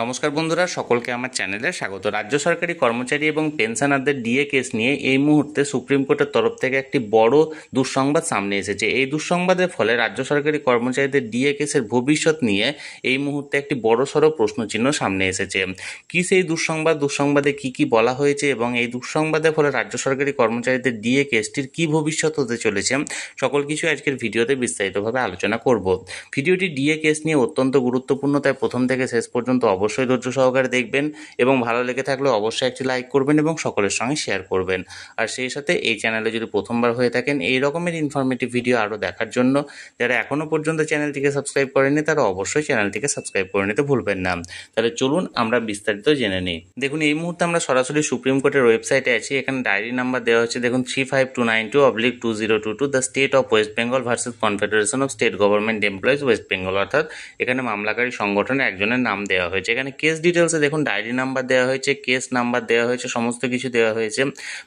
নমস্কার বন্ধুরা সকলকে আমার চ্যানেলে স্বাগত রাজ্য সরকারি কর্মচারী এবং পেনশনারদের ডিএ কেস নিয়ে এই মুহূর্তে সুপ্রিম কোর্টের তরফ থেকে একটি বড় দুঃসংবাদ সামনে এসেছে এই দুঃসংবাদের ফলে রাজ্য সরকারি কর্মচারীদের ডিএ কেসের ভবিষ্যৎ নিয়ে এই মুহূর্তে একটি বড়সড় প্রশ্নচিহ্ন সামনে এসেছে কি সেই দুঃসংবাদ দুঃসংবাদে কি কি বলা হয়েছে এবং এই দুঃসংবাদের ফলে রাজ্য সরকারি কর্মচারীদের ডিএ কেসটির কি ভবিষ্যৎ হতে চলেছে সকল কিছু আজকের ভিডিওতে বিস্তারিতভাবে আলোচনা করব ভিডিওটি ডিএ কেস নিয়ে অত্যন্ত গুরুত্বপূর্ণ তাই প্রথম থেকে শেষ পর্যন্ত অবশ্যই ধৈর্য সহকারে দেখবেন এবং ভালো লেগে থাকলে অবশ্যই একটি লাইক করবেন এবং সকলের সঙ্গে শেয়ার করবেন আর সেই সাথে এই চ্যানেলে যদি প্রথমবার হয়ে থাকেন এই রকমের ইনফরমেটিভ ভিডিও আরও দেখার জন্য যারা এখনও পর্যন্ত চ্যানেলটিকে সাবস্ক্রাইব করেননি তারা অবশ্যই চ্যানেলটিকে সাবস্ক্রাইব করে নিতে ভুলবেন না তাহলে চলুন আমরা বিস্তারিত জেনে নিই দেখুন এই মুহূর্তে আমরা সরাসরি সুপ্রিম কোর্টের ওয়েবসাইটে আছি এখানে ডায়েরি নাম্বার দেওয়া হচ্ছে দেখুন three five two nine two oblique two zero two two the state of West Bengal versus Confederation of State Government Employees West Bengal অর্থাৎ এখানে মামলাকারী সংগঠনে একজনের নাম দেওয়া হয়েছে সেখানে কেস ডিটেলসে দেখুন ডায়েরি নাম্বার দেওয়া হয়েছে কেস নাম্বার দেওয়া হয়েছে সমস্ত কিছু দেওয়া হয়েছে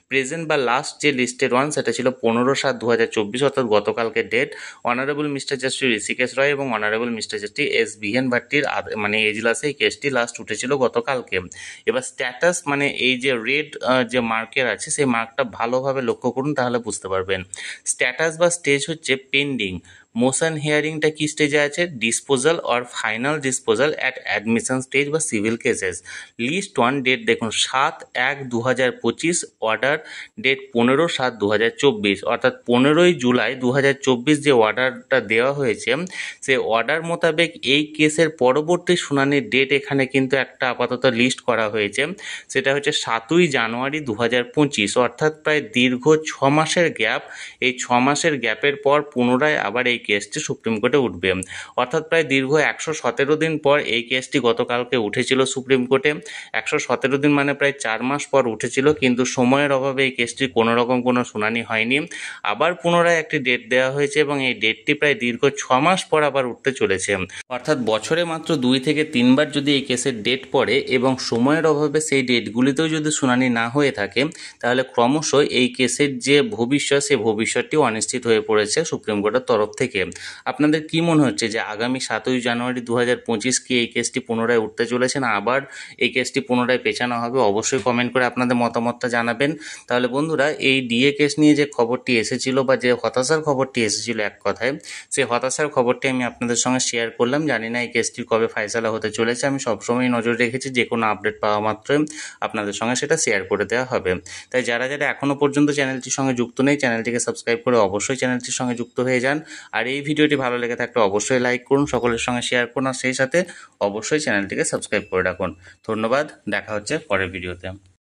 প্রেজেন্ট বা লাস্ট যে লিস্টেড ওয়ান সেটা ছিল পনেরো সাত দু হাজার চব্বিশ অর্থাৎ গতকালকে date honourable mister justice Hrishikesh Roy এবং honourable mister justice S BN ভাট্টির মানে এজলাসে এই কেসটি লাস্ট উঠেছিল গতকালকে এবার স্ট্যাটাস মানে এই যে রেড যে মার্কের আছে সেই মার্কটা ভালোভাবে লক্ষ্য করুন তাহলে বুঝতে পারবেন স্ট্যাটাস বা স্টেজ হচ্ছে পেন্ডিং মোশন হিয়ারিংটা কি স্টেজে আছে disposal or final disposal at admission stage বা civil cases list one date দেখুন সাত এক দু হাজার পঁচিশ অর্ডার ডেট পনেরো সাত দু হাজার চব্বিশ অর্থাৎ পনেরোই জুলাই দু হাজার চব্বিশ যে অর্ডারটা দেওয়া হয়েছে সে অর্ডার মোতাবেক এই কেসের পরবর্তী শুনানির ডেট এখানে কিন্তু একটা আপাতত লিস্ট করা হয়েছে সেটা হচ্ছে সাতই জানুয়ারি দু হাজার পঁচিশ অর্থাৎ প্রায় দীর্ঘ ছ মাসের গ্যাপ এই ছ মাসের গ্যাপের পর পুনরায় আবার এই কেসটি সুপ্রিম কোর্টে উঠবে অর্থাৎ প্রায় দীর্ঘ একশো সতেরো দিন পর এই কেসটি গতকালকে উঠেছিল সুপ্রিম কোর্টে একশো সতেরো দিন মানে প্রায় চার মাস পর উঠেছিল কিন্তু সময়ের অভাবে এই কেসটির কোনো রকম কোনো শুনানি হয়নি আবার পুনরায় একটি ডেট দেওয়া হয়েছে এবং এই ডেটটি প্রায় দীর্ঘ ছ মাস পর আবার উঠতে চলেছে অর্থাৎ বছরে মাত্র দুই থেকে তিনবার যদি এই কেসের ডেট পড়ে এবং সময়ের অভাবে সেই ডেটগুলিতেও যদি শুনানি না হয়ে থাকে তাহলে ক্রমশ এই কেসের যে ভবিষ্যৎ সে ভবিষ্যৎটি অনিশ্চিত হয়ে পড়েছে সুপ্রিম কোর্টের তরফ থেকে থেকে আপনাদের কি মনে হচ্ছে যে আগামী সাতই জানুয়ারি দু হাজার পঁচিশ কি এই কেসটি পুনরায় উঠতে চলেছে না আবার এই কেসটি পুনরায় পেছানো হবে অবশ্যই কমেন্ট করে আপনাদের মতামতটা জানাবেন তাহলে বন্ধুরা এই ডিএ কেস নিয়ে যে খবরটি এসেছিল বা যে হতাশার খবরটি এসেছিল এক কথায় সেই হতাশার খবরটি আমি আপনাদের সঙ্গে শেয়ার করলাম জানি না এই কেসটি কবে ফায়সালা হতে চলেছে আমি সবসময় নজর রেখেছি যে কোনো আপডেট পাওয়া মাত্রই আপনাদের সঙ্গে সেটা শেয়ার করে দেওয়া হবে তাই যারা যারা এখনও পর্যন্ত চ্যানেলটির সঙ্গে যুক্ত নেই চ্যানেলটিকে সাবস্ক্রাইব করে অবশ্যই চ্যানেলটির সঙ্গে যুক্ত হয়ে যান আর আর এই ভিডিওটি ভালো লেগে থাকলে অবশ্যই লাইক করুন সকলের সঙ্গে শেয়ার করুন আর সেই সাথে অবশ্যই চ্যানেলটিকে সাবস্ক্রাইব করে রাখুন ধন্যবাদ দেখা হচ্ছে পরের ভিডিওতে